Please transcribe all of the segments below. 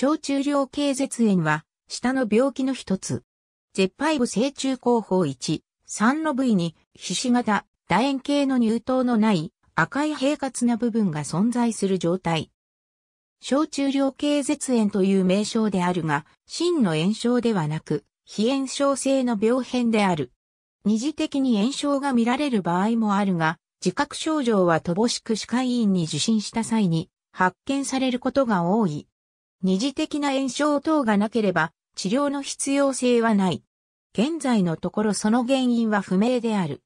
小中量経絶縁は、下の病気の一つ。絶 z 部正中後方1、3の部位に、皮脂型、楕円形の乳頭のない赤い平滑な部分が存在する状態。小中量経絶縁という名称であるが、真の炎症ではなく、非炎症性の病変である。二次的に炎症が見られる場合もあるが、自覚症状は乏しく歯科医院に受診した際に発見されることが多い。二次的な炎症等がなければ治療の必要性はない。現在のところその原因は不明である。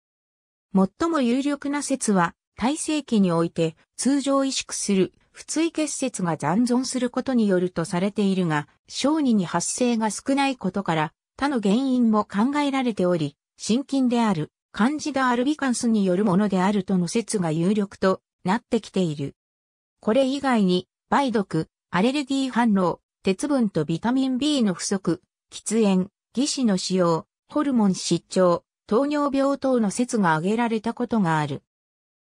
最も有力な説は、体制期において通常萎縮する不追結節が残存することによるとされているが、小児に発生が少ないことから他の原因も考えられており、心筋であるカンジダアルビカンスによるものであるとの説が有力となってきている。これ以外に、梅毒、アレルギー反応、鉄分とビタミン B の不足、喫煙、義肢の使用、ホルモン失調、糖尿病等の説が挙げられたことがある。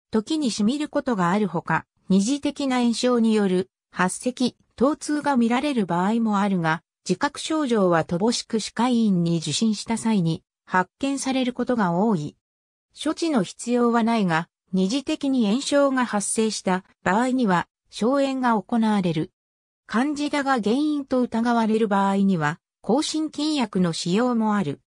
時にしみることがあるほか、二次的な炎症による発石、疼痛が見られる場合もあるが、自覚症状は乏しく歯科医院に受診した際に発見されることが多い。処置の必要はないが、二次的に炎症が発生した場合には、消炎が行われる。患者が原因と疑われる場合には、抗心筋薬の使用もある。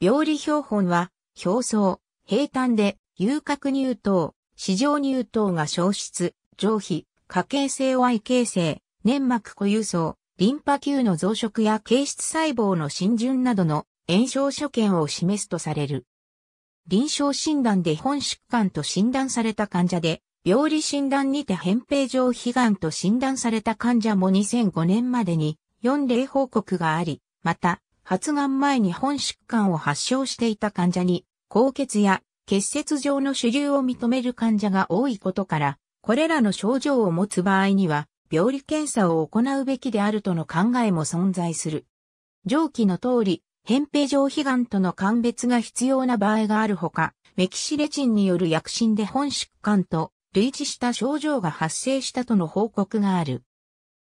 病理標本は、表層、平坦で、遊郭乳糖、市場乳糖が消失、上皮、家形性 Y 形成、粘膜固有層、リンパ球の増殖や形質細胞の浸潤などの炎症所見を示すとされる。臨床診断で本疾患と診断された患者で、病理診断にて扁平上皮癌と診断された患者も2005年までに4例報告があり、また、発癌前に本疾患を発症していた患者に、高血や結節上の主流を認める患者が多いことから、これらの症状を持つ場合には、病理検査を行うべきであるとの考えも存在する。上記の通り、扁平上皮癌との鑑別が必要な場合があるほか、メキシレチンによる薬疹で本疾患と類似した症状が発生したとの報告がある。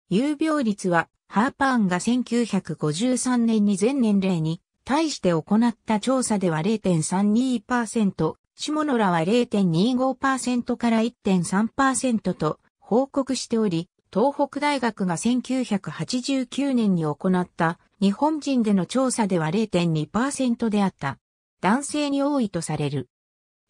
有病率は、ハーパーンが1953年に全年齢に対して行った調査では0.32%、下野らは0.25%から1.3%と報告しており、東北大学が1989年に行った日本人での調査では0.2%であった。男性に多いとされる。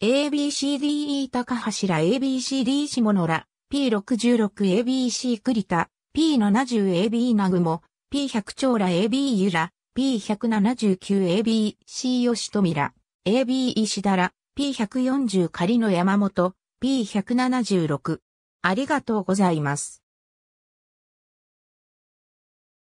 ABCDE 高橋ら ABCD 下野ら P66ABC 栗田 P70AB 南雲も P100 長ら AB 由ら P179ABC 吉富ら AB 石田ら P140 仮の山本 P176 ありがとうございます。